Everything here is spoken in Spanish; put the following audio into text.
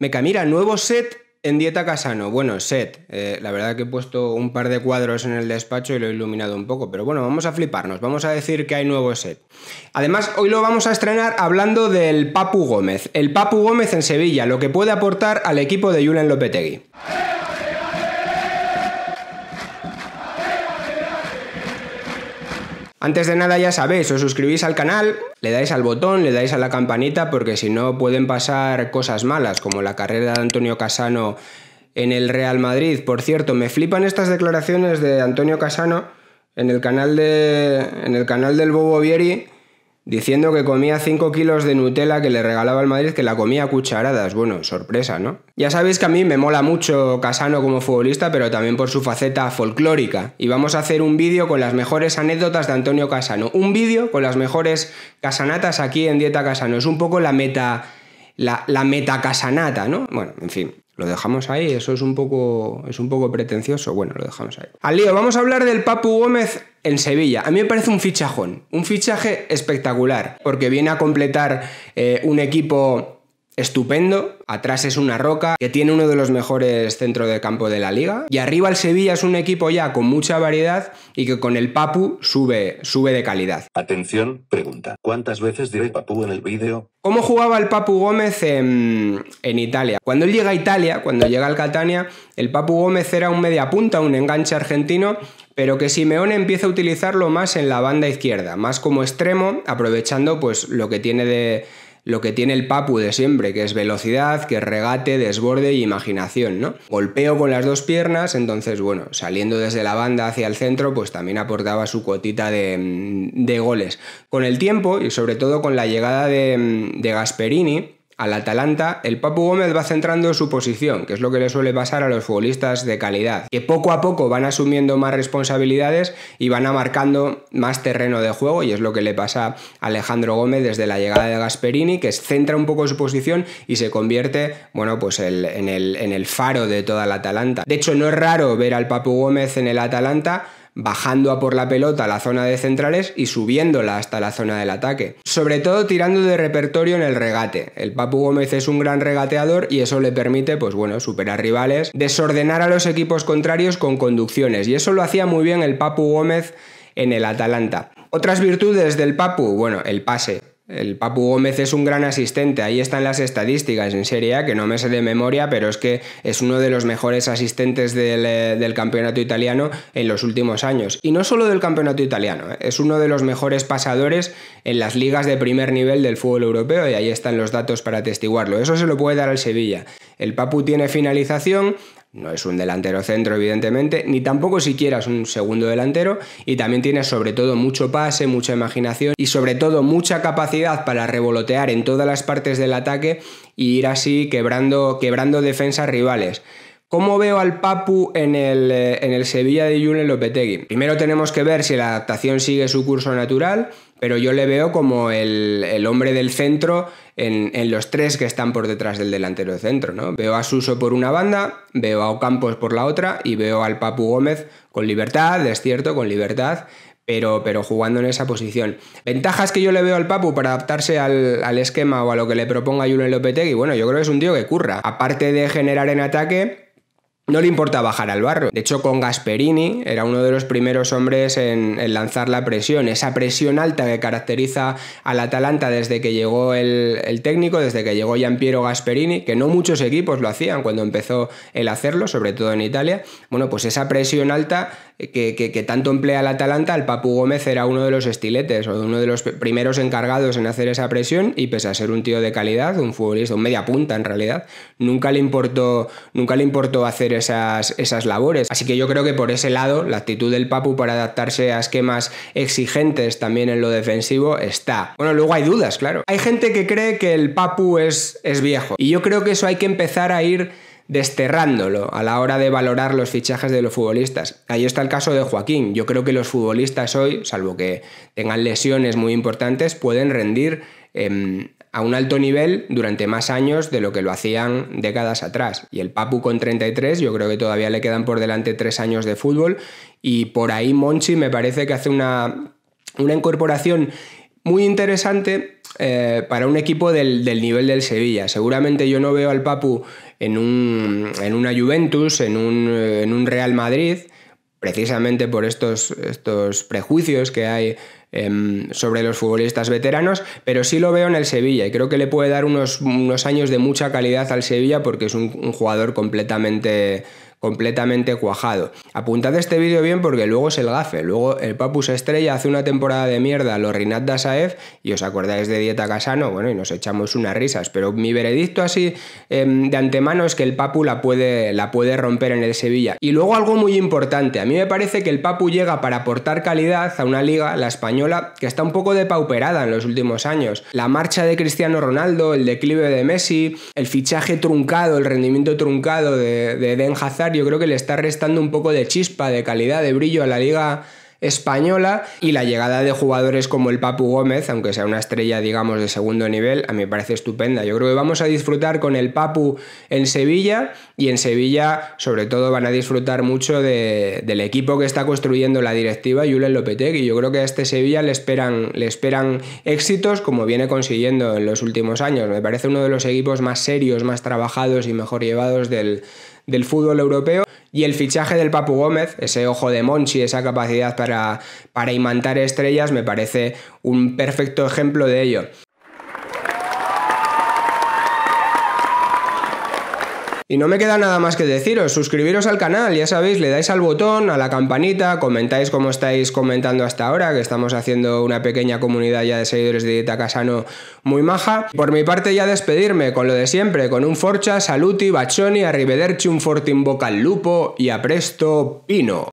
Me mira, nuevo set en Dieta Casano. Bueno, set. Eh, la verdad que he puesto un par de cuadros en el despacho y lo he iluminado un poco. Pero bueno, vamos a fliparnos. Vamos a decir que hay nuevo set. Además, hoy lo vamos a estrenar hablando del Papu Gómez. El Papu Gómez en Sevilla, lo que puede aportar al equipo de Julen Lopetegui. Antes de nada ya sabéis, os suscribís al canal, le dais al botón, le dais a la campanita porque si no pueden pasar cosas malas como la carrera de Antonio Casano en el Real Madrid. Por cierto, me flipan estas declaraciones de Antonio Casano en el canal, de, en el canal del Bobo Vieri diciendo que comía 5 kilos de Nutella que le regalaba al Madrid, que la comía a cucharadas. Bueno, sorpresa, ¿no? Ya sabéis que a mí me mola mucho Casano como futbolista, pero también por su faceta folclórica. Y vamos a hacer un vídeo con las mejores anécdotas de Antonio Casano. Un vídeo con las mejores casanatas aquí en Dieta Casano. Es un poco la meta la, la casanata ¿no? Bueno, en fin. Lo dejamos ahí, eso es un poco, es un poco pretencioso. Bueno, lo dejamos ahí. Al lío, vamos a hablar del Papu Gómez en Sevilla. A mí me parece un fichajón, un fichaje espectacular, porque viene a completar eh, un equipo estupendo. Atrás es una roca que tiene uno de los mejores centros de campo de la liga. Y arriba el Sevilla es un equipo ya con mucha variedad y que con el Papu sube, sube de calidad. Atención, pregunta. ¿Cuántas veces diré Papu en el vídeo? ¿Cómo jugaba el Papu Gómez en, Italia? Cuando él llega a Italia, cuando llega al Catania, el Papu Gómez era un media punta, un enganche argentino, pero que Simeone empieza a utilizarlo más en la banda izquierda, más como extremo, aprovechando pues lo que tiene de lo que tiene el Papu de siempre, que es velocidad, que es regate, desborde y imaginación, ¿no? Golpeo con las dos piernas, entonces, bueno, saliendo desde la banda hacia el centro, pues también aportaba su cuotita de, mm, de goles. Con el tiempo y sobre todo con la llegada de, mm, de Gasperini, al Atalanta, el Papu Gómez va centrando su posición, que es lo que le suele pasar a los futbolistas de calidad, que poco a poco van asumiendo más responsabilidades y van marcando más terreno de juego, y es lo que le pasa a Alejandro Gómez desde la llegada de Gasperini, que centra un poco su posición y se convierte, bueno, pues en, el, en el faro de toda la Atalanta. De hecho, no es raro ver al Papu Gómez en el Atalanta, bajando a por la pelota a la zona de centrales y subiéndola hasta la zona del ataque. Sobre todo tirando de repertorio en el regate. El Papu Gómez es un gran regateador y eso le permite, pues bueno, superar rivales, desordenar a los equipos contrarios con conducciones. Y eso lo hacía muy bien el Papu Gómez en el Atalanta. Otras virtudes del Papu, bueno, el pase. El Papu Gómez es un gran asistente, ahí están las estadísticas en Serie A, que no me sé de memoria, pero es que es uno de los mejores asistentes del, eh, del, campeonato italiano en los últimos años. Y no solo del campeonato italiano, eh, es uno de los mejores pasadores en las ligas de primer nivel del fútbol europeo y ahí están los datos para atestiguarlo. Eso se lo puede dar al Sevilla. El Papu tiene finalización, no es un delantero centro, evidentemente, ni tampoco siquiera es un segundo delantero y también tiene sobre todo mucho pase, mucha imaginación y sobre todo mucha capacidad para revolotear en todas las partes del ataque y ir así quebrando, quebrando defensas rivales. ¿Cómo veo al Papu en el, eh, Sevilla de Julen Lopetegui? Primero tenemos que ver si la adaptación sigue su curso natural, pero yo le veo como el, hombre del centro en, los tres que están por detrás del delantero centro. ¿no? Veo a Suso por una banda, veo a Ocampos por la otra y veo al Papu Gómez con libertad, es cierto, con libertad, pero, pero, jugando en esa posición. Ventajas que yo le veo al Papu para adaptarse al, esquema o a lo que le proponga Julen Lopetegui. Bueno, yo creo que es un tío que curra. Aparte de generar en ataque, no le importa bajar al barro. De hecho, con Gasperini era uno de los primeros hombres en, lanzar la presión. Esa presión alta que caracteriza al Atalanta desde que llegó el, técnico, desde que llegó Giampiero Gasperini, que no muchos equipos lo hacían cuando empezó el hacerlo, sobre todo en Italia. Bueno, pues esa presión alta que, tanto emplea el Atalanta, el Papu Gómez era uno de los estiletes o uno de los primeros encargados en hacer esa presión y pese a ser un tío de calidad, un futbolista, un media punta en realidad, nunca le importó, nunca le importó hacer esas, esas labores. Así que yo creo que por ese lado, la actitud del Papu para adaptarse a esquemas exigentes también en lo defensivo está. Bueno, luego hay dudas, claro. Hay gente que cree que el Papu es, es viejo. Y yo creo que eso hay que empezar a ir desterrándolo a la hora de valorar los fichajes de los futbolistas. Ahí está el caso de Joaquín. Yo creo que los futbolistas hoy, salvo que tengan lesiones muy importantes, pueden rendir Em, a un alto nivel durante más años de lo que lo hacían décadas atrás. Y el Papu con 33, yo creo que todavía le quedan por delante tres años de fútbol. Y por ahí Monchi me parece que hace una, incorporación muy interesante eh, para un equipo del, del, nivel del Sevilla. Seguramente yo no veo al Papu en, un, en una Juventus, en un, en un Real Madrid precisamente por estos, prejuicios que hay em, sobre los futbolistas veteranos, pero sí lo veo en el Sevilla y creo que le puede dar unos, años de mucha calidad al Sevilla porque es un, jugador completamente cuajado. Apuntad este vídeo bien porque luego es el gafe. Luego el Papu se Estrella hace una temporada de mierda a los Rinat Dasaev y os acordáis de Dieta Casano, bueno, y nos echamos unas risas. Pero mi veredicto así em, de antemano es que el Papu la puede, la puede romper en el Sevilla. Y luego algo muy importante. A mí me parece que el Papu llega para aportar calidad a una liga, la española, que está un poco depauperada en los últimos años. La marcha de Cristiano Ronaldo, el declive de Messi, el fichaje truncado, el rendimiento truncado de, de Den Hazard, yo creo que le está restando un poco de de chispa, de calidad, de brillo a la liga española y la llegada de jugadores como el Papu Gómez, aunque sea una estrella digamos de segundo nivel, a mí me parece estupenda. Yo creo que vamos a disfrutar con el Papu en Sevilla y en Sevilla sobre todo van a disfrutar mucho del equipo que está construyendo la directiva Julen Lopetegui. Yo creo que a este Sevilla le esperan, le esperan éxitos como viene consiguiendo en los últimos años. Me parece uno de los equipos más serios, más trabajados y mejor llevados del, del fútbol europeo y el fichaje del Papu Gómez, ese ojo de Monchi, esa capacidad para, para imantar estrellas, me parece un perfecto ejemplo de ello. Y no me queda nada más que deciros, suscribiros al canal, ya sabéis, le dais al botón, a la campanita, comentáis como estáis comentando hasta ahora, que estamos haciendo una pequeña comunidad ya de seguidores de Dieta Casano muy maja. Por mi parte ya despedirme con lo de siempre, con un Forcha, Saluti, Baccioni, Arrivederci, un Fortin al Lupo y a presto Pino.